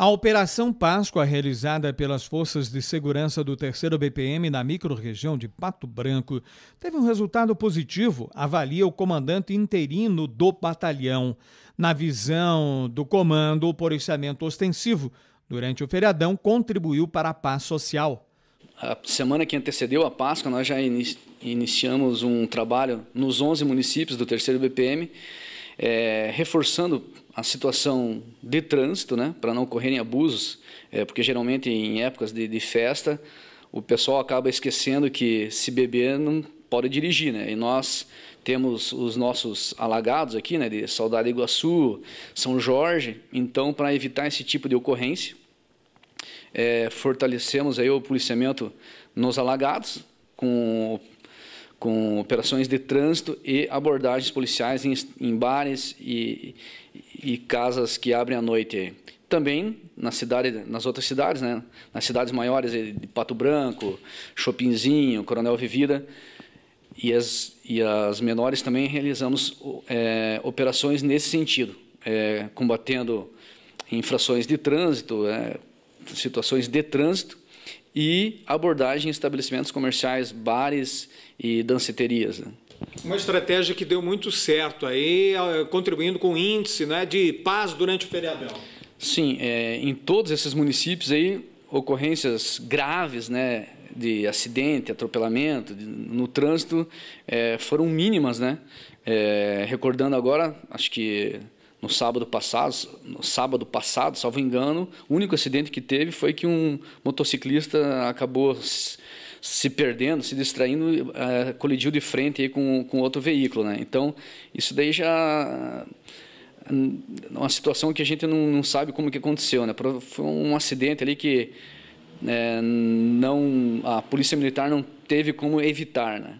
A Operação Páscoa, realizada pelas forças de segurança do 3 BPM na microrregião de Pato Branco, teve um resultado positivo, avalia o comandante interino do batalhão. Na visão do comando, o policiamento ostensivo durante o feriadão contribuiu para a paz social. A semana que antecedeu a Páscoa, nós já iniciamos um trabalho nos 11 municípios do 3 BPM, é, reforçando a situação de trânsito, né, para não ocorrerem abusos, é, porque geralmente em épocas de, de, festa o pessoal acaba esquecendo que se beber não pode dirigir, né? E nós temos os nossos alagados aqui, né, de Saudade Iguaçu, São Jorge. Então, para evitar esse tipo de ocorrência, é, fortalecemos aí o policiamento nos alagados com com operações de trânsito e abordagens policiais em, em bares e, e casas que abrem à noite. Também na cidade, nas outras cidades, né? nas cidades maiores, de Pato Branco, Chopinzinho, Coronel Vivida, e as, e as menores também realizamos é, operações nesse sentido, é, combatendo infrações de trânsito, é, situações de trânsito, e abordagem em estabelecimentos comerciais, bares e danceterias. Né? Uma estratégia que deu muito certo aí, eh, contribuindo com o índice né, de paz durante o feriadão. Sim, é, em todos esses municípios aí, ocorrências graves, né, de acidente, atropelamento, de, no trânsito, é, foram mínimas, né? É, recordando agora, acho que no sábado passado, no sábado passado, salvo engano, o único acidente que teve foi que um motociclista acabou se perdendo, se distraindo, uh, colidiu de frente com, com outro veículo. Né? Então, isso daí já é uma situação que a gente não, não sabe como que aconteceu. Né? Foi um acidente ali que é, não, a polícia militar não teve como evitar. Né?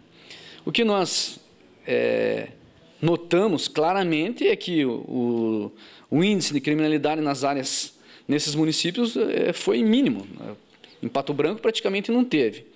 O que nós é, notamos claramente é que o, o, índice de criminalidade nas áreas, nesses municípios, é, foi mínimo. Em Pato Branco praticamente não teve.